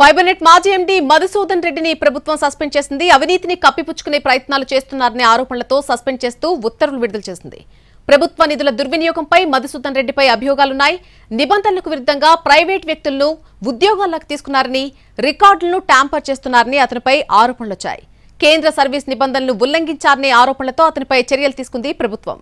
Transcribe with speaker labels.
Speaker 1: Fibernet మాజీ MD Madhusudan రెడ్డిని ప్రభుత్వం సస్పెండ్ చేసింది అవినీతిని కప్పిపుచ్చుకునే ప్రయత్నాలు చేస్తున్నారనే ఆరోపణలతో సస్పెండ్ చేస్తూ ఉత్తర్వులు విడుదల చేసింది ప్రభుత్వ నిధుల దుర్వినియోగంపై మధుసూదన్ రెడ్డిపై అభియోగాలున్నాయి నిబంధనలకు విరుద్ధంగా ప్రైవేట్ వ్యక్తులను ఉద్యోగాల్లోకి తీసుకున్నారని రికార్డులను ట్యాంపర్ చేస్తున్నారని అతనిపై ఆరోపణలొచ్చాయి కేంద్ర సర్వీస్ నిబంధనలు ఉల్లంఘించారనే ఆరోపణలతో అతనిపై చర్యలు తీసుకుంది ప్రభుత్వం